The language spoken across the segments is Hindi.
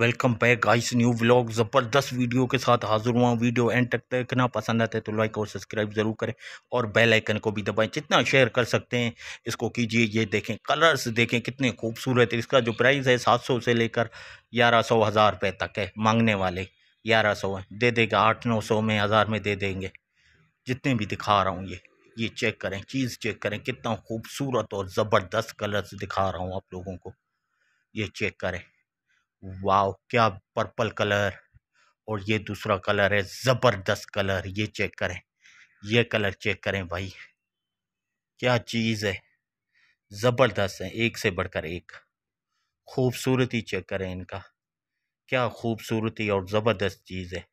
welcome back guys new vlog ज़बरदस्त वीडियो के साथ हाजिर हुआ वीडियो एंड तक देखना पसंद आता है तो लाइक और सब्सक्राइब ज़रूर करें और बेल आइकन को भी दबाएं जितना शेयर कर सकते हैं इसको कीजिए ये देखें कलर्स देखें कितने खूबसूरत है इसका जो प्राइस है सात सौ से लेकर ग्यारह सौ हज़ार रुपये तक है मांगने वाले ग्यारह सौ है दे देगा आठ नौ सौ में हज़ार में दे देंगे जितने भी दिखा रहा हूँ ये ये चेक करें चीज़ चेक करें कितना खूबसूरत और ज़बरदस्त कलर्स दिखा रहा हूँ आप लोगों को ये चेक करें वाह क्या पर्पल कलर और ये दूसरा कलर है ज़बरदस्त कलर ये चेक करें ये कलर चेक करें भाई क्या चीज़ है ज़बरदस्त है एक से बढ़कर एक खूबसूरती चेक करें इनका क्या खूबसूरती और ज़बरदस्त चीज़ है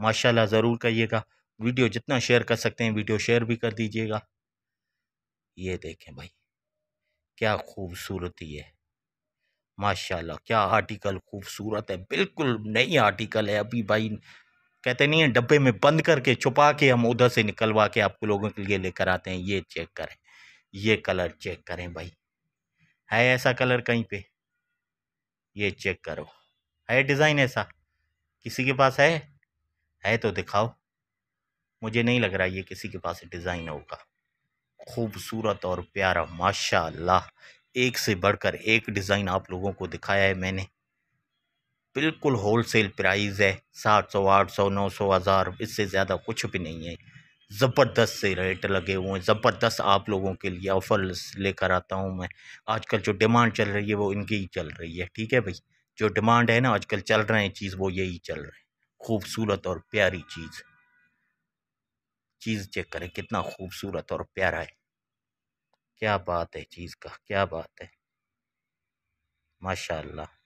माशाल्लाह ज़रूर करिएगा वीडियो जितना शेयर कर सकते हैं वीडियो शेयर भी कर दीजिएगा ये देखें भाई क्या खूबसूरती है माशाल्लाह क्या आर्टिकल खूबसूरत है बिल्कुल नई आर्टिकल है अभी भाई कहते नहीं है डब्बे में बंद करके छुपा के हम उधर से निकलवा के आपको लोगों के लिए लेकर आते हैं ये चेक करें ये कलर चेक करें भाई है ऐसा कलर कहीं पे ये चेक करो है डिज़ाइन ऐसा किसी के पास है है तो दिखाओ मुझे नहीं लग रहा ये किसी के पास डिज़ाइन होगा खूबसूरत और प्यारा माशाल्लाह एक से बढ़कर एक डिज़ाइन आप लोगों को दिखाया है मैंने बिल्कुल होलसेल प्राइस है सात सौ आठ सौ नौ सौ हज़ार इससे ज़्यादा कुछ भी नहीं है ज़बरदस्त से रेट लगे हुए हैं ज़बरदस्त आप लोगों के लिए ऑफ़र लेकर आता हूँ मैं आजकल जो डिमांड चल रही है वो इनकी ही चल रही है ठीक है भाई जो डिमांड है ना आजकल चल रहे हैं चीज़ वो यही चल रहे हैं खूबसूरत और प्यारी चीज़ चीज़ चेक करें कितना खूबसूरत और प्यारा है क्या बात है चीज़ का क्या बात है माशाल्लाह